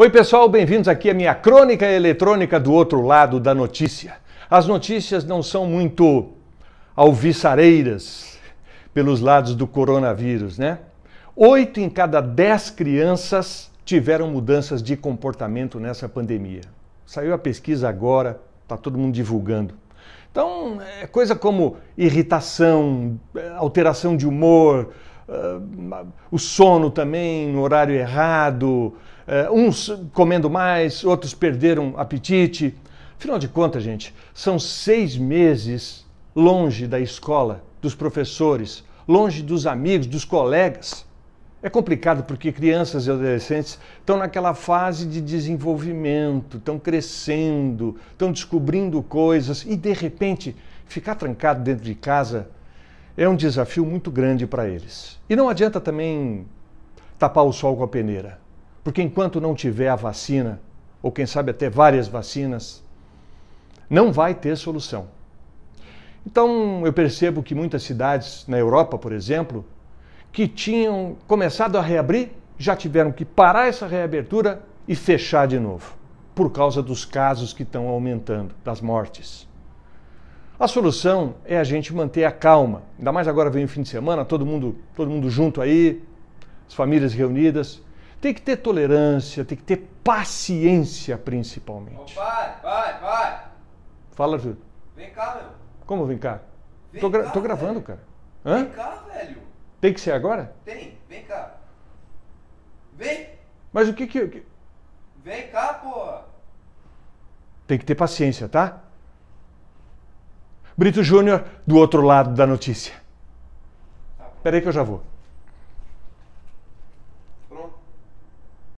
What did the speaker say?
Oi, pessoal, bem-vindos aqui à minha crônica eletrônica do outro lado da notícia. As notícias não são muito alviçareiras pelos lados do coronavírus, né? Oito em cada dez crianças tiveram mudanças de comportamento nessa pandemia. Saiu a pesquisa agora, está todo mundo divulgando. Então, é coisa como irritação, alteração de humor, uh, o sono também, no horário errado, uh, uns comendo mais, outros perderam apetite. Afinal de contas, gente, são seis meses longe da escola, dos professores, longe dos amigos, dos colegas. É complicado porque crianças e adolescentes estão naquela fase de desenvolvimento, estão crescendo, estão descobrindo coisas e de repente ficar trancado dentro de casa é um desafio muito grande para eles. E não adianta também tapar o sol com a peneira, porque enquanto não tiver a vacina, ou quem sabe até várias vacinas, não vai ter solução. Então eu percebo que muitas cidades na Europa, por exemplo, que tinham começado a reabrir, já tiveram que parar essa reabertura e fechar de novo, por causa dos casos que estão aumentando, das mortes. A solução é a gente manter a calma. Ainda mais agora vem o fim de semana, todo mundo, todo mundo junto aí, as famílias reunidas. Tem que ter tolerância, tem que ter paciência principalmente. Oh, vai, vai, vai. Fala, Júlio. Vem cá, meu. Como vem cá? Vem tô, gra cá, tô gravando, velho. cara. Hã? Vem cá, velho. Tem que ser agora? Tem, vem cá. Vem. Mas o que que... Vem cá, pô. Tem que ter paciência, tá? Brito Júnior, do outro lado da notícia. Tá Peraí que eu já vou.